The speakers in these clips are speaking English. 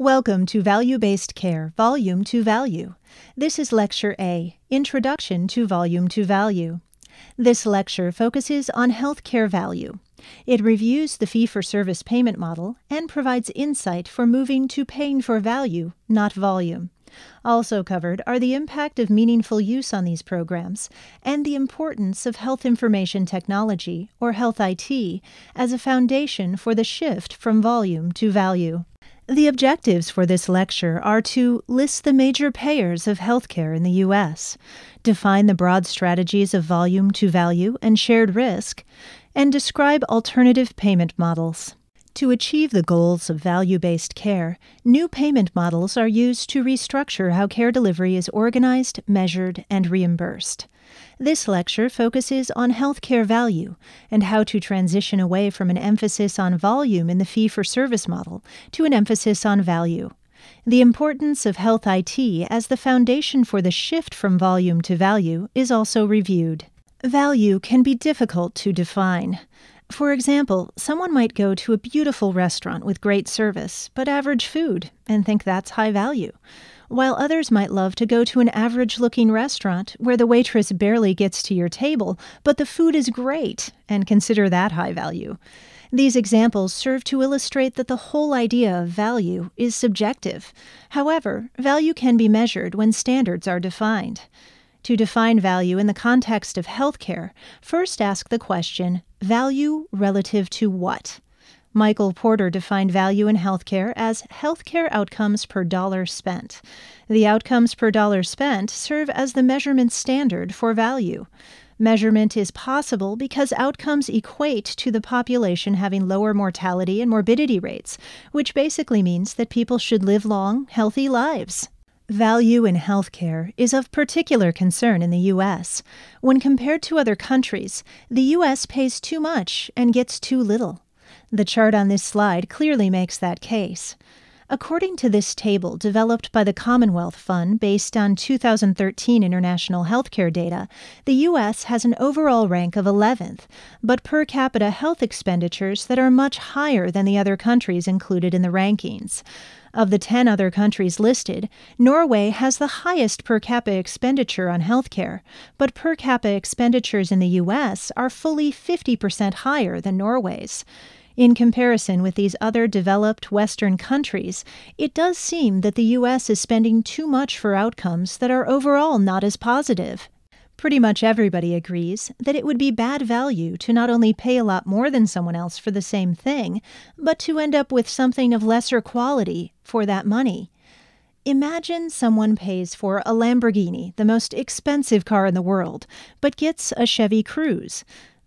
Welcome to Value Based Care, Volume to Value. This is Lecture A Introduction to Volume to Value. This lecture focuses on healthcare value. It reviews the fee for service payment model and provides insight for moving to paying for value, not volume. Also covered are the impact of meaningful use on these programs and the importance of health information technology, or health IT, as a foundation for the shift from volume to value. The objectives for this lecture are to list the major payers of healthcare in the U.S., define the broad strategies of volume to value and shared risk, and describe alternative payment models. To achieve the goals of value based care, new payment models are used to restructure how care delivery is organized, measured, and reimbursed. This lecture focuses on healthcare value and how to transition away from an emphasis on volume in the fee for service model to an emphasis on value. The importance of health IT as the foundation for the shift from volume to value is also reviewed. Value can be difficult to define. For example, someone might go to a beautiful restaurant with great service, but average food, and think that's high value while others might love to go to an average looking restaurant where the waitress barely gets to your table, but the food is great, and consider that high value. These examples serve to illustrate that the whole idea of value is subjective. However, value can be measured when standards are defined. To define value in the context of healthcare, first ask the question value relative to what? Michael Porter defined value in healthcare as healthcare outcomes per dollar spent. The outcomes per dollar spent serve as the measurement standard for value. Measurement is possible because outcomes equate to the population having lower mortality and morbidity rates, which basically means that people should live long, healthy lives. Value in healthcare is of particular concern in the U.S. When compared to other countries, the U.S. pays too much and gets too little. The chart on this slide clearly makes that case. According to this table developed by the Commonwealth Fund based on 2013 international healthcare data, the U.S. has an overall rank of 11th, but per capita health expenditures that are much higher than the other countries included in the rankings. Of the 10 other countries listed, Norway has the highest per capita expenditure on healthcare, but per capita expenditures in the U.S. are fully 50% higher than Norway's. In comparison with these other developed Western countries, it does seem that the U.S. is spending too much for outcomes that are overall not as positive. Pretty much everybody agrees that it would be bad value to not only pay a lot more than someone else for the same thing, but to end up with something of lesser quality for that money. Imagine someone pays for a Lamborghini, the most expensive car in the world, but gets a Chevy Cruze.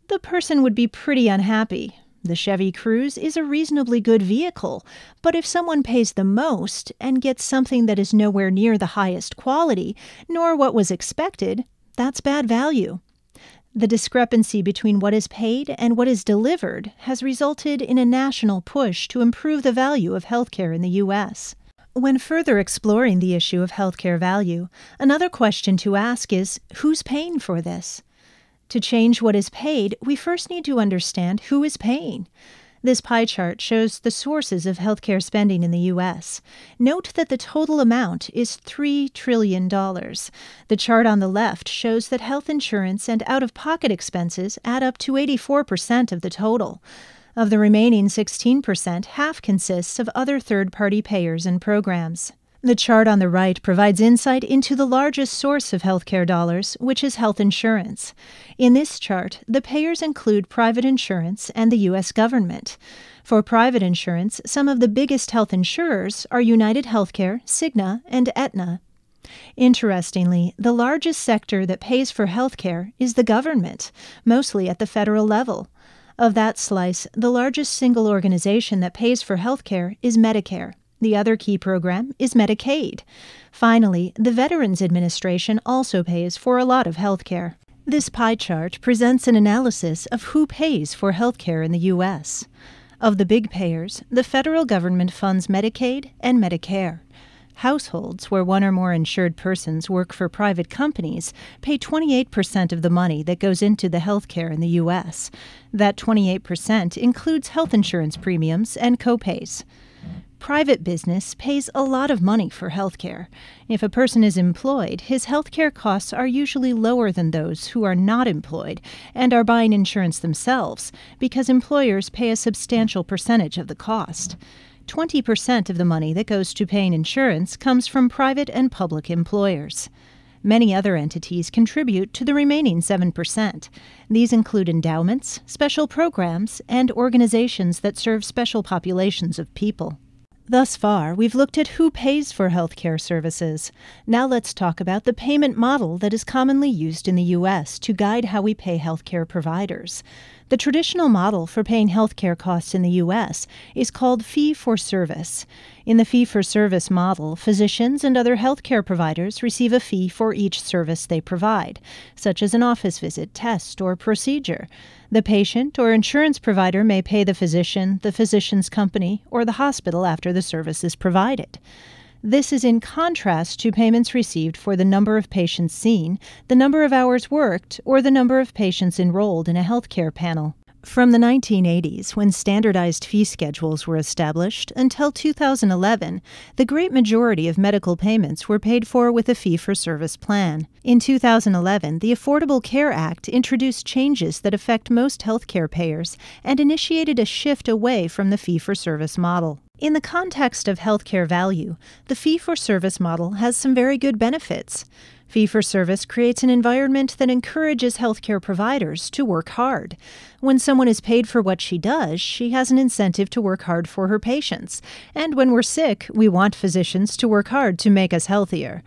The person would be pretty unhappy, the Chevy Cruze is a reasonably good vehicle, but if someone pays the most and gets something that is nowhere near the highest quality, nor what was expected, that's bad value. The discrepancy between what is paid and what is delivered has resulted in a national push to improve the value of healthcare in the U.S. When further exploring the issue of healthcare value, another question to ask is who's paying for this? To change what is paid, we first need to understand who is paying. This pie chart shows the sources of healthcare spending in the U.S. Note that the total amount is $3 trillion. The chart on the left shows that health insurance and out of pocket expenses add up to 84% of the total. Of the remaining 16%, half consists of other third party payers and programs. The chart on the right provides insight into the largest source of healthcare dollars, which is health insurance. In this chart, the payers include private insurance and the U.S. government. For private insurance, some of the biggest health insurers are United Healthcare, Cigna, and Aetna. Interestingly, the largest sector that pays for healthcare is the government, mostly at the federal level. Of that slice, the largest single organization that pays for healthcare is Medicare. The other key program is Medicaid. Finally, the Veterans Administration also pays for a lot of health care. This pie chart presents an analysis of who pays for health care in the U.S. Of the big payers, the federal government funds Medicaid and Medicare. Households, where one or more insured persons work for private companies, pay 28% of the money that goes into the health care in the U.S. That 28% includes health insurance premiums and copays private business pays a lot of money for health care. If a person is employed, his health care costs are usually lower than those who are not employed and are buying insurance themselves because employers pay a substantial percentage of the cost. 20% of the money that goes to paying insurance comes from private and public employers. Many other entities contribute to the remaining 7%. These include endowments, special programs, and organizations that serve special populations of people. Thus far, we've looked at who pays for healthcare services. Now let's talk about the payment model that is commonly used in the U.S. to guide how we pay healthcare providers. The traditional model for paying healthcare costs in the U.S. is called fee for service. In the fee for service model, physicians and other healthcare providers receive a fee for each service they provide, such as an office visit, test, or procedure. The patient or insurance provider may pay the physician, the physician's company, or the hospital after the service is provided. This is in contrast to payments received for the number of patients seen, the number of hours worked, or the number of patients enrolled in a healthcare panel. From the 1980s, when standardized fee schedules were established, until 2011, the great majority of medical payments were paid for with a fee for service plan. In 2011, the Affordable Care Act introduced changes that affect most healthcare payers and initiated a shift away from the fee for service model. In the context of healthcare value, the fee for service model has some very good benefits. Fee for service creates an environment that encourages healthcare providers to work hard. When someone is paid for what she does, she has an incentive to work hard for her patients. And when we're sick, we want physicians to work hard to make us healthier.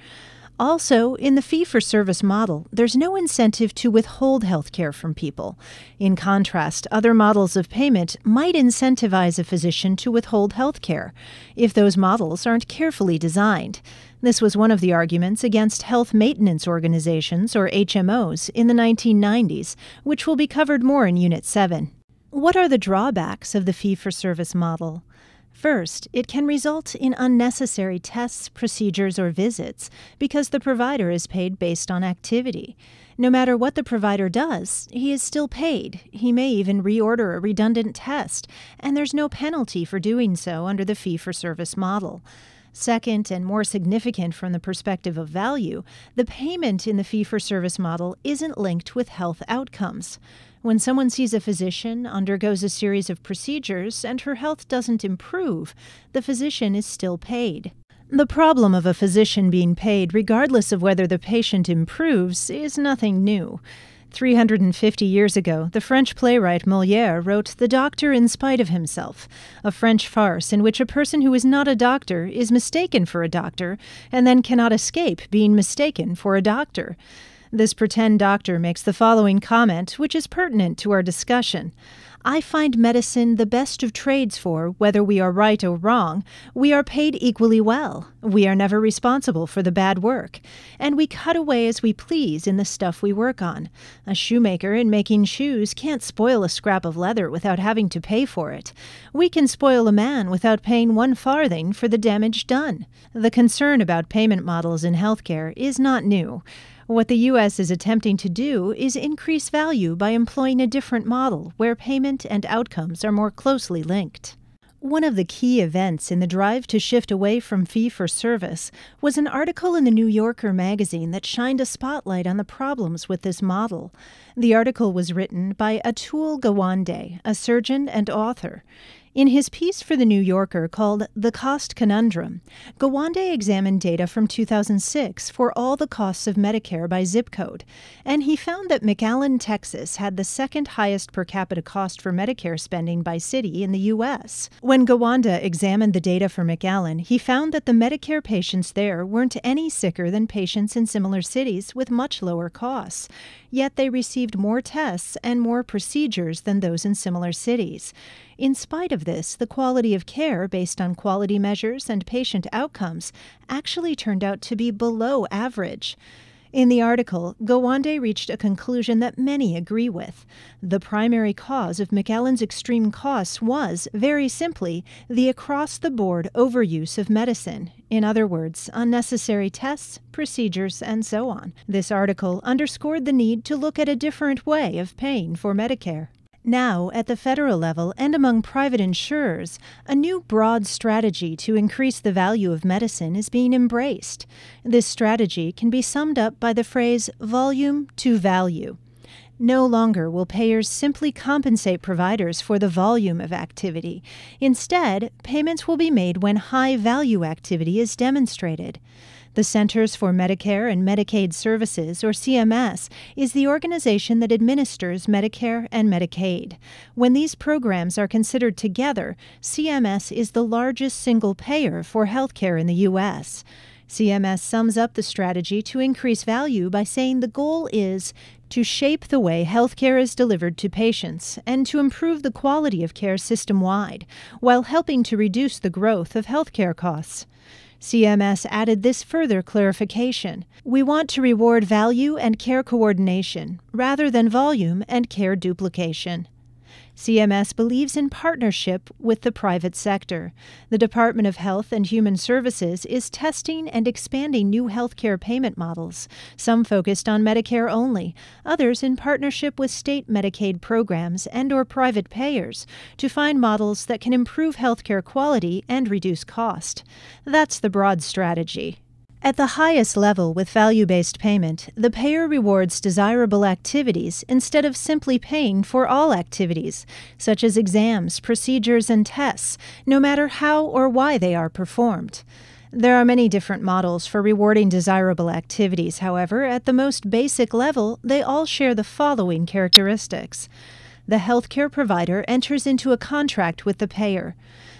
Also, in the fee for service model, there's no incentive to withhold health care from people. In contrast, other models of payment might incentivize a physician to withhold health care if those models aren't carefully designed. This was one of the arguments against health maintenance organizations, or HMOs, in the 1990s, which will be covered more in Unit 7. What are the drawbacks of the fee for service model? First, it can result in unnecessary tests, procedures, or visits because the provider is paid based on activity. No matter what the provider does, he is still paid. He may even reorder a redundant test, and there's no penalty for doing so under the fee for service model. Second, and more significant from the perspective of value, the payment in the fee for service model isn't linked with health outcomes. When someone sees a physician, undergoes a series of procedures, and her health doesn't improve, the physician is still paid. The problem of a physician being paid, regardless of whether the patient improves, is nothing new. 350 years ago, the French playwright Moliere wrote The Doctor in Spite of Himself, a French farce in which a person who is not a doctor is mistaken for a doctor and then cannot escape being mistaken for a doctor. This pretend doctor makes the following comment, which is pertinent to our discussion. I find medicine the best of trades for, whether we are right or wrong, we are paid equally well, we are never responsible for the bad work, and we cut away as we please in the stuff we work on. A shoemaker in making shoes can't spoil a scrap of leather without having to pay for it. We can spoil a man without paying one farthing for the damage done. The concern about payment models in healthcare is not new. What the U.S. is attempting to do is increase value by employing a different model where payment and outcomes are more closely linked. One of the key events in the drive to shift away from fee for service was an article in the New Yorker magazine that shined a spotlight on the problems with this model. The article was written by Atul Gawande, a surgeon and author. In his piece for The New Yorker called The Cost Conundrum, Gawande examined data from 2006 for all the costs of Medicare by zip code, and he found that McAllen, Texas had the second highest per capita cost for Medicare spending by city in the U.S. When Gawande examined the data for McAllen, he found that the Medicare patients there weren't any sicker than patients in similar cities with much lower costs, yet they received more tests and more procedures than those in similar cities. In spite of this, the quality of care based on quality measures and patient outcomes actually turned out to be below average. In the article, Gowande reached a conclusion that many agree with. The primary cause of McAllen's extreme costs was, very simply, the across the board overuse of medicine. In other words, unnecessary tests, procedures, and so on. This article underscored the need to look at a different way of paying for Medicare. Now, at the federal level and among private insurers, a new broad strategy to increase the value of medicine is being embraced. This strategy can be summed up by the phrase volume to value. No longer will payers simply compensate providers for the volume of activity. Instead, payments will be made when high value activity is demonstrated. The Centers for Medicare and Medicaid Services, or CMS, is the organization that administers Medicare and Medicaid. When these programs are considered together, CMS is the largest single payer for healthcare in the U.S. CMS sums up the strategy to increase value by saying the goal is to shape the way healthcare is delivered to patients and to improve the quality of care system wide, while helping to reduce the growth of healthcare costs. CMS added this further clarification. We want to reward value and care coordination rather than volume and care duplication. CMS believes in partnership with the private sector. The Department of Health and Human Services is testing and expanding new healthcare payment models, some focused on Medicare only, others in partnership with state Medicaid programs and or private payers to find models that can improve healthcare quality and reduce cost. That's the broad strategy. At the highest level with value based payment, the payer rewards desirable activities instead of simply paying for all activities, such as exams, procedures, and tests, no matter how or why they are performed. There are many different models for rewarding desirable activities, however, at the most basic level, they all share the following characteristics. The healthcare provider enters into a contract with the payer.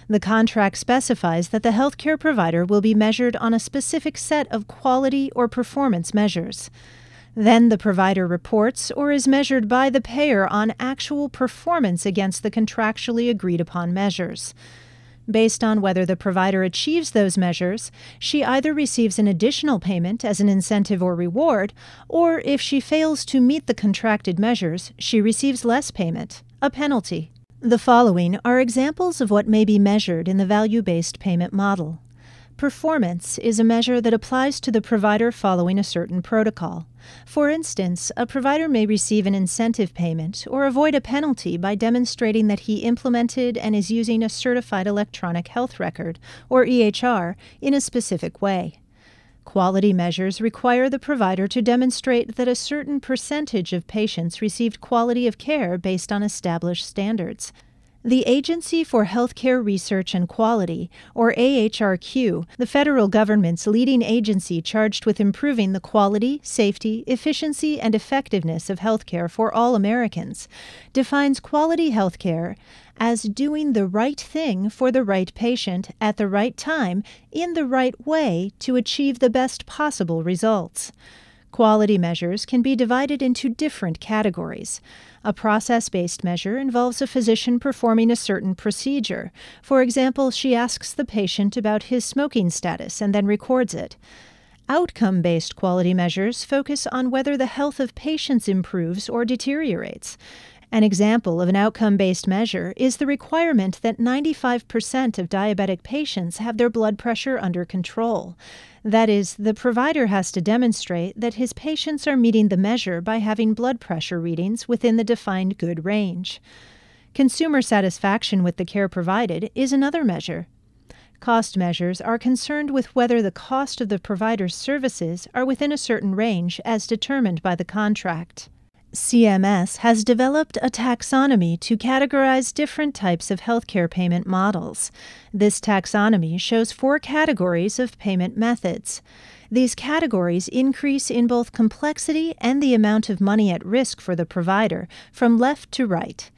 The contract specifies that the healthcare provider will be measured on a specific set of quality or performance measures. Then the provider reports or is measured by the payer on actual performance against the contractually agreed upon measures. Based on whether the provider achieves those measures, she either receives an additional payment as an incentive or reward, or if she fails to meet the contracted measures, she receives less payment, a penalty, the following are examples of what may be measured in the value based payment model. Performance is a measure that applies to the provider following a certain protocol. For instance, a provider may receive an incentive payment or avoid a penalty by demonstrating that he implemented and is using a certified electronic health record, or EHR, in a specific way. Quality measures require the provider to demonstrate that a certain percentage of patients received quality of care based on established standards. The Agency for Healthcare Research and Quality, or AHRQ, the federal government's leading agency charged with improving the quality, safety, efficiency, and effectiveness of healthcare for all Americans, defines quality healthcare as doing the right thing for the right patient at the right time in the right way to achieve the best possible results. Quality measures can be divided into different categories. A process based measure involves a physician performing a certain procedure. For example, she asks the patient about his smoking status and then records it. Outcome based quality measures focus on whether the health of patients improves or deteriorates. An example of an outcome based measure is the requirement that 95% of diabetic patients have their blood pressure under control. That is, the provider has to demonstrate that his patients are meeting the measure by having blood pressure readings within the defined good range. Consumer satisfaction with the care provided is another measure. Cost measures are concerned with whether the cost of the provider's services are within a certain range as determined by the contract. CMS has developed a taxonomy to categorize different types of healthcare payment models. This taxonomy shows four categories of payment methods. These categories increase in both complexity and the amount of money at risk for the provider from left to right.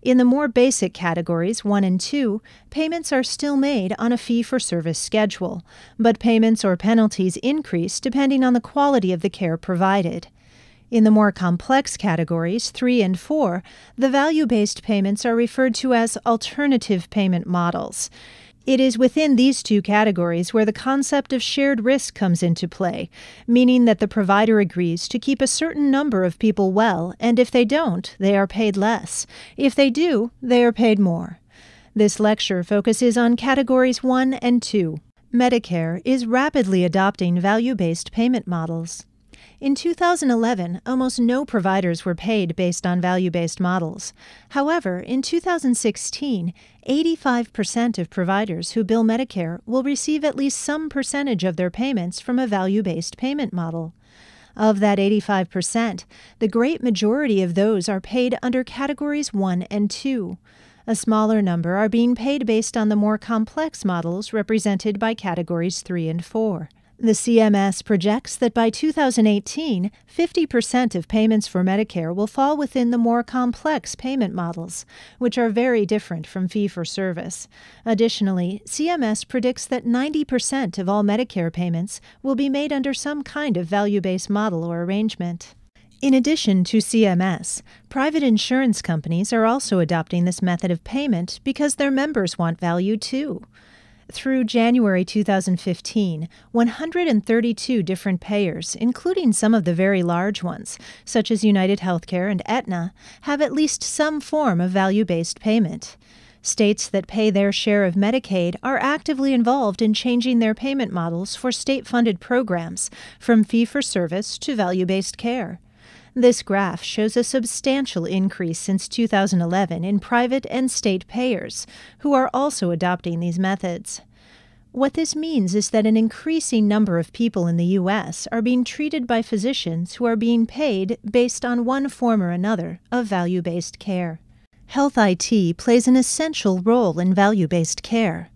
In the more basic categories 1 and 2, payments are still made on a fee for service schedule, but payments or penalties increase depending on the quality of the care provided. In the more complex categories, 3 and 4, the value based payments are referred to as alternative payment models. It is within these two categories where the concept of shared risk comes into play, meaning that the provider agrees to keep a certain number of people well, and if they don't, they are paid less. If they do, they are paid more. This lecture focuses on categories 1 and 2. Medicare is rapidly adopting value based payment models. In 2011, almost no providers were paid based on value based models. However, in 2016, 85% of providers who bill Medicare will receive at least some percentage of their payments from a value based payment model. Of that 85%, the great majority of those are paid under categories 1 and 2. A smaller number are being paid based on the more complex models represented by categories 3 and 4. The CMS projects that by 2018, 50% of payments for Medicare will fall within the more complex payment models, which are very different from fee for service. Additionally, CMS predicts that 90% of all Medicare payments will be made under some kind of value based model or arrangement. In addition to CMS, private insurance companies are also adopting this method of payment because their members want value too. Through January 2015, 132 different payers, including some of the very large ones, such as United Healthcare and Aetna, have at least some form of value based payment. States that pay their share of Medicaid are actively involved in changing their payment models for state funded programs, from fee for service to value based care. This graph shows a substantial increase since 2011 in private and state payers, who are also adopting these methods. What this means is that an increasing number of people in the U.S. are being treated by physicians who are being paid based on one form or another of value based care. Health IT plays an essential role in value based care.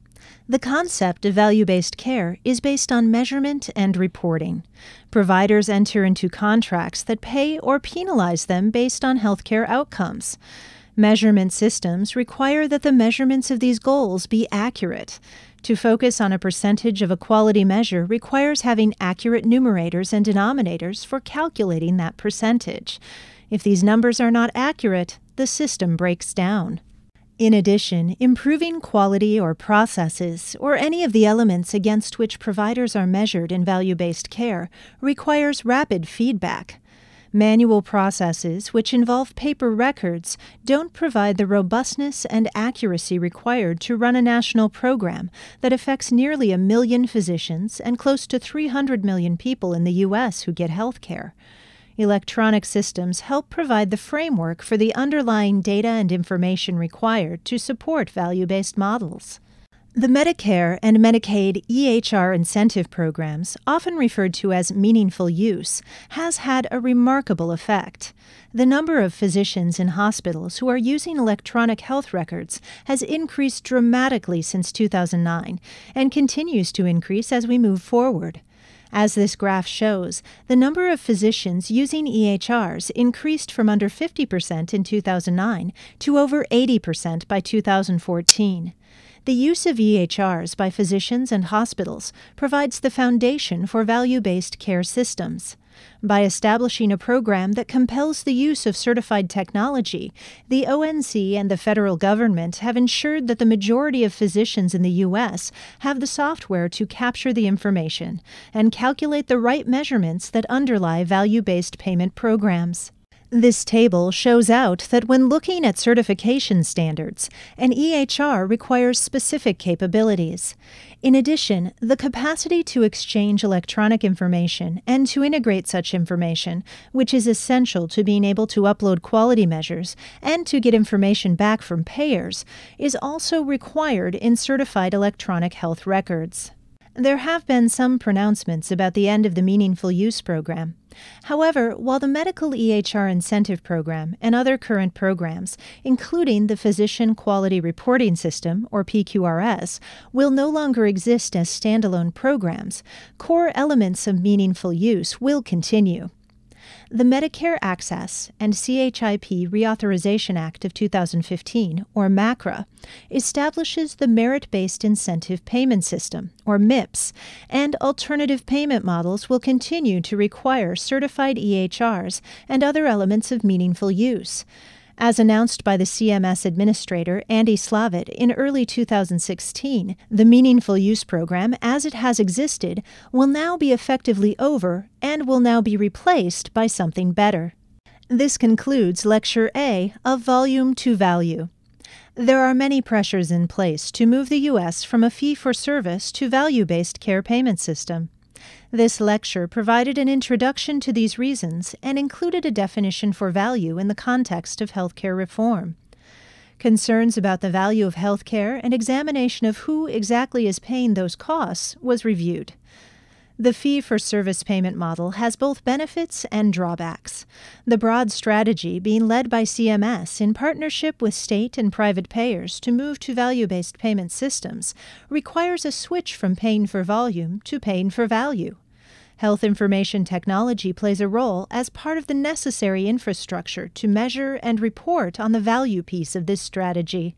The concept of value based care is based on measurement and reporting. Providers enter into contracts that pay or penalize them based on healthcare outcomes. Measurement systems require that the measurements of these goals be accurate. To focus on a percentage of a quality measure requires having accurate numerators and denominators for calculating that percentage. If these numbers are not accurate, the system breaks down. In addition, improving quality or processes, or any of the elements against which providers are measured in value based care, requires rapid feedback. Manual processes, which involve paper records, don't provide the robustness and accuracy required to run a national program that affects nearly a million physicians and close to 300 million people in the U.S. who get health care. Electronic systems help provide the framework for the underlying data and information required to support value based models. The Medicare and Medicaid EHR incentive programs, often referred to as meaningful use, has had a remarkable effect. The number of physicians in hospitals who are using electronic health records has increased dramatically since 2009 and continues to increase as we move forward. As this graph shows, the number of physicians using EHRs increased from under 50% in 2009 to over 80% by 2014. The use of EHRs by physicians and hospitals provides the foundation for value based care systems. By establishing a program that compels the use of certified technology, the ONC and the federal government have ensured that the majority of physicians in the U.S. have the software to capture the information and calculate the right measurements that underlie value based payment programs. This table shows out that when looking at certification standards, an EHR requires specific capabilities. In addition, the capacity to exchange electronic information and to integrate such information, which is essential to being able to upload quality measures and to get information back from payers, is also required in certified electronic health records. There have been some pronouncements about the end of the Meaningful Use Program. However, while the Medical EHR Incentive Program and other current programs, including the Physician Quality Reporting System, or PQRS, will no longer exist as standalone programs, core elements of meaningful use will continue. The Medicare Access and CHIP Reauthorization Act of 2015, or MACRA, establishes the Merit Based Incentive Payment System, or MIPS, and alternative payment models will continue to require certified EHRs and other elements of meaningful use. As announced by the CMS administrator, Andy Slavitt, in early 2016, the Meaningful Use Program, as it has existed, will now be effectively over and will now be replaced by something better. This concludes Lecture A of Volume to Value. There are many pressures in place to move the U.S. from a fee for service to value based care payment system. This lecture provided an introduction to these reasons and included a definition for value in the context of healthcare reform. Concerns about the value of healthcare and examination of who exactly is paying those costs was reviewed. The fee for service payment model has both benefits and drawbacks. The broad strategy being led by CMS in partnership with state and private payers to move to value based payment systems requires a switch from paying for volume to paying for value. Health information technology plays a role as part of the necessary infrastructure to measure and report on the value piece of this strategy.